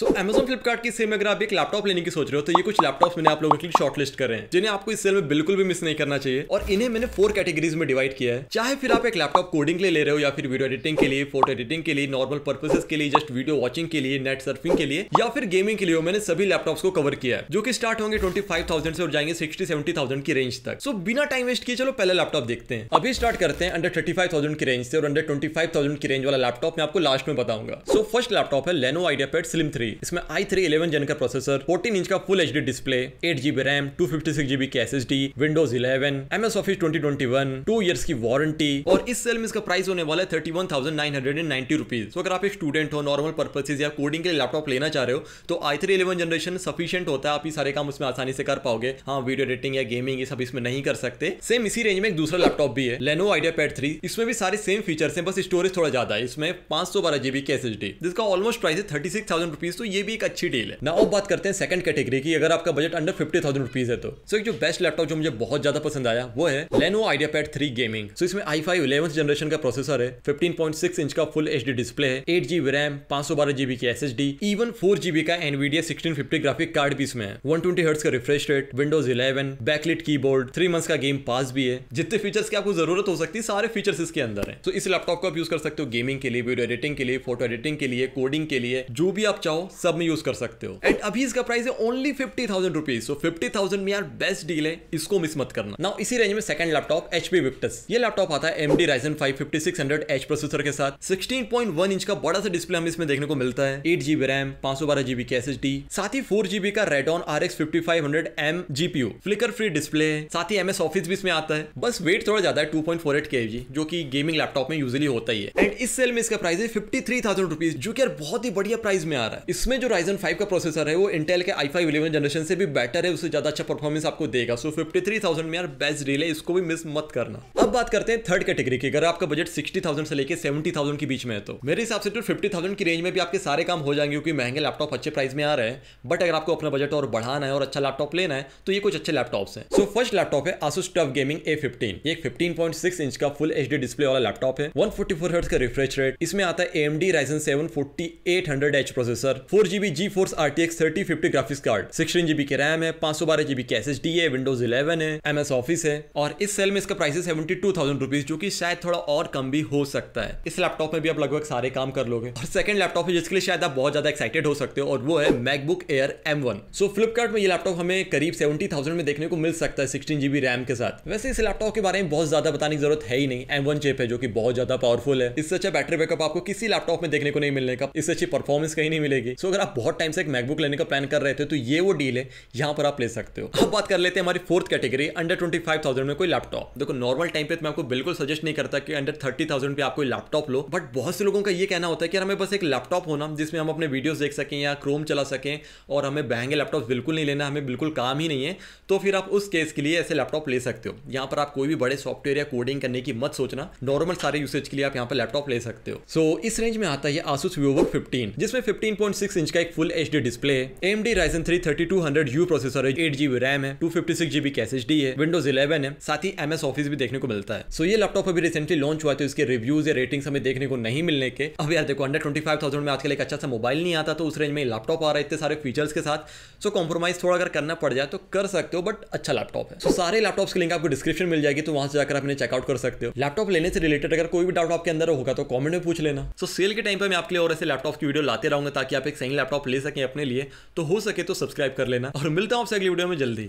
सो Amazon Flipkart की cell में अगर आप एक लैपटॉप लेने की सोच रहे हो तो ये कुछ लैपटॉप्स मैंने आप लोगों के लिए शॉर्ट लिस्ट कर रहे हैं जिन्हें आपको इस सेल में बिल्कुल भी मिस नहीं करना चाहिए और इन्हें मैंने फोर कैटेगरीज में डिवाइड किया है चाहे फिर आप एक लैपटॉप कोडिंग के लिए ले रहे हो या फिर वीडियो एडिटिंग के लिए फोटो एडिटिंग के लिए नॉर्मल पर्पजेस के लिए जस्ट वीडियो वॉचिंग के लिए नेट सर्फिंग के लिए या फिर गेमिंग के लिए मैंने सभी लैपटॉप्स को कवर किया है जो कि स्टार्ट होंगे ट्वेंटी फाइव थाउजेंड से और जाएंगे सिक्सटी सेवेंटी थाउजेंड की रेंज तक सो बिना टाइम वेस्ट किए चलो पहले लैपटॉप देखते हैं अभी स्टार्ट करते हैं अंडर थर्टी फाइव थाउजेंड की रेंज से और अंडर ट्वेंटी फाइव थाउजेंड की रेंज वाला लैपटॉप मैं आपको लास्ट में बताऊंगा सो फर्स्ट लैपटॉप है Lenovo IdeaPad slim three three इसमें आई थ्री इलेवन जन का प्रोसेसर फोर्टीन इंच का full H display eight GB RAM two fifty six GB के S S D Windows eleven M S Office twenty twenty one two years की warranty और इस sale में इसका price होने वाला है thirty one thousand nine hundred and ninety rupees तो अगर आप एक स्टूडेंट हो नॉर्मल पर्पसेज या कोडिंग के लिए लैपटॉप लेना चाह रहे हो तो i three eleven generation sufficient होता है आप ये सारे काम उसमें आसानी से कर पाओगे हाँ वीडियो एडिटिंग या गेमिंग ये सब इसमें नहीं कर सकते सेम इसी रेंज में एक दूसरा लैपटॉप भी है लेनो आइडिया पैड थ्री इसमें भी सारे सेम फीचर्स हैं बस स्टोरेज थोड़ा ज्यादा है इसमें पांच सौ बारह जीबी की एस एस डी जिसका ऑलमोस्ट प्राइस है थर्टी सिक्स थाउजेंड रुपीज तो ये भी एक अच्छी डील है ना अब बात करते हैं सेकंड कैटेगरी की अगर आपका budget under fifty thousand rupees है तो सो so, जो बेस्ट लैपटॉप जो मुझे बहुत ज्यादा पसंद आया वो है Lenovo IdeaPad three gaming so इसमें आई फाइव इलेवंथ जनरेशन का प्रोसेसर है फिफ्टीन पॉइंट सिक्स इंच का फुल एच डी डिस्प्ले है एट जीबी रैम पांच सौ बारह जीबी की S S D even four GB का Nvidia sixteen fifty graphic card भी इसमें है वन ट्वेंटी हर्ट्स का refresh rate Windows eleven backlit keyboard three months का गेम पास भी है जितने फीचर्स की आपको जरूरत हो सकती है सारे फीचर्स इसके अंदर है तो so, इस लैपटॉप को आप यूज कर सकते हो गेमिंग के लिए वीडियो एडिटिंग के लिए फोटो एडिटिंग के लिए कोडिंग के लिए जो भी आप चाहो सब में यूज कर सकते हो एंड अभी इसका प्राइस है only fifty thousand rupees so fifty thousand में यार बेस्ट डील है इसको मिस मत करना नाउ इसी रेंज में सेकंड लैपटॉप एचपी विप्टस ये लैपटॉप आता है AMD Ryzen five fifty six hundred H processor के साथ सिक्सटीन पॉइंट वन इंच का बड़ा सा डिस्प्ले हमें इसमें देखने को मिलता है एट जीबी रैम पांच सौ बारह जीबी की एस डी साथ ही फोर जीबी का Radeon R X fifty five hundred M GPU flicker free display है साथ ही एमएस ऑफिस भी इसमें आता है बस वेट थोड़ा ज्यादा है टू पॉइंट फोर एट के जी जो की गेमिंग लैपटॉप में यूजली होता ही है एंड इस सेल में इसका प्राइस है फिफ्टी थ्री थाउजेंड रुपीज जो की बहुत ही बढ़िया प्राइस में आ रहा है इसमें जो राइजन फाइव का प्रोसेसर है वो इंटेल के आई फाइव इलेवन जनरेशन से भी बेटर है उससे ज़्यादा अच्छा परफॉर्मेंस आपको देगा सो फिफ्टी थ्री थाउजेंड में यार बेस्ट डील है इसको भी मिस मत करना अब बात करते हैं थर्ड कैटेगरी की अगर आपका बजट सिक्सटी थाउजेंड से लेकर सेवेंटी थाउजेंड के बीच में है तो मेरे हिसाब से तो फिफ्टी थाउजेंड की रेंज में भी आपके सारे काम हो जाएंगे क्योंकि महंगे लैपटॉप अच्छे प्राइस में आ रहे हैं बट अगर आपको अपना बजट और बढ़ाना है और अच्छा लैपटॉप लेना है तो ये कुछ अच्छे लैपटॉप है सो फर्स्ट लैपटॉप है Asus TUF gaming A fifteen एक फिफ्टीन पॉइंट सिक्स इंच का फुल एच डिस्प्ले वाला लैपटॉप है वन फोर्टी फोर का रिफ्रेश रेट इसमें आता है M D Ryzen seven forty eight hundred H processor four GB GeForce R T X thirty fifty graphics card sixteen GB की RAM है पांच सौ बारह जीबी की एस एस डी है विंडोज इलेवन है एम एस ऑफिस है और इस सेल में इसका price seventy two thousand rupees जो की शायद थोड़ा और कम भी हो सकता है इस लैपटॉप में भी आप लगभग सारे काम कर लोगे और सेकंड लैपटॉप है जिसके लिए शायद आप बहुत ज्यादा एक्साइटेड हो सकते हो और वो है MacBook Air M one so Flipkart में ये लैपटॉप हमें करीब सेवेंटी थाउजेंड में देखने को मिल सकता है सिक्सटीन जीबी रैम के साथ वैसे इस लैपटॉप के बारे में बहुत ज्यादा बताने की जरूरत है ही नहीं एम वन चेप है जो कि बहुत ज्यादा पावरफुल है इससे अच्छा बैटरी बैकअप आपको किसी लैपटॉप में देखने को नहीं मिलने का इससे अच्छी परफॉर्मेंस कहीं नहीं मिलेगी मिलेगी सो so, अगर आप बहुत टाइम से एक मैकबुक लेने का प्लान कर रहे थे तो ये वो डील है यहाँ पर आप ले सकते हो अब बात कर लेते हैं हमारी fourth category under twenty five thousand में कोई लैपटॉप देखो नॉर्मल टाइम पे तो मैं आपको बिल्कुल सजेस्ट नहीं करता कि अंडर थर्टी थाउजेंड पे आप कोई लैपटॉप लो बट बहुत से लोगों का ये कहना होता है कि हमें बस एक लैपटॉप होना जिसमें हम अपने वीडियोज देख सकें या क्रोम चला सकें और हमें महंगे लैपटॉप बिल्कुल नहीं लेना हमें बिल्कुल काम ही नहीं है तो फिर आप उस केस के लिए ऐसे लैपटॉप ले सकते हो यहाँ पर आप कोई भी बड़े सॉफ्टवेयर या कोडिंग करने की मत सोचना नॉर्मल सारे यूसेज के लिए आप यहाँ पर लैपटॉप ले सकते हो सो so, इस रेंज में आता है आसूस व्यूबुक फिफ्टीन जिसमें फिफ्टीन 6.6 इंच का एक फुल एच डिस्प्ले है M D Ryzen three thirty two hundred U processor है एट जीबी रैम है टू फिफ्टी सिक्स जीबी है विंडोज इलेवन है साथ ही एम एस ऑफिस भी देखने को मिलता है सो so, ये लैपटॉप अभी रिसेंटली लॉन्च हुआ तो इसके रिव्यूज या रेटिंग हमें देखने को नहीं मिलने के अब यार देखो अंडर ट्वेंटी में आजकल एक अच्छा सा मोबाइल नहीं आता तो उस रेंज में लैपटॉप आ रहा है इतने सारे फीचर्स के साथ सो कॉम्प्रोमाइज थोड़ा अगर करना पड़ जाए तो कर सकते हो बट अच्छा लैपटॉप है सो so, सारे लैपटॉप्स की लिंक आपको डिस्क्रिप्शन मिल जाएगी तो वहां से जाकर अपने चेकआउट कर सकते हो लैपटॉप लेने से रिलेटेड अगर कोई भी डाउट आपके अंदर होगा तो कॉमेंट में पूछ लेना सो सेल के टाइम पर मैं आपके लिए और ऐसे लैपटॉप की वीडियो लाते रहूंगा ताकि आप आप एक सही लैपटॉप ले सकें अपने लिए तो हो सके तो सब्सक्राइब कर लेना और मिलता हूँ आपसे अगली वीडियो में जल्दी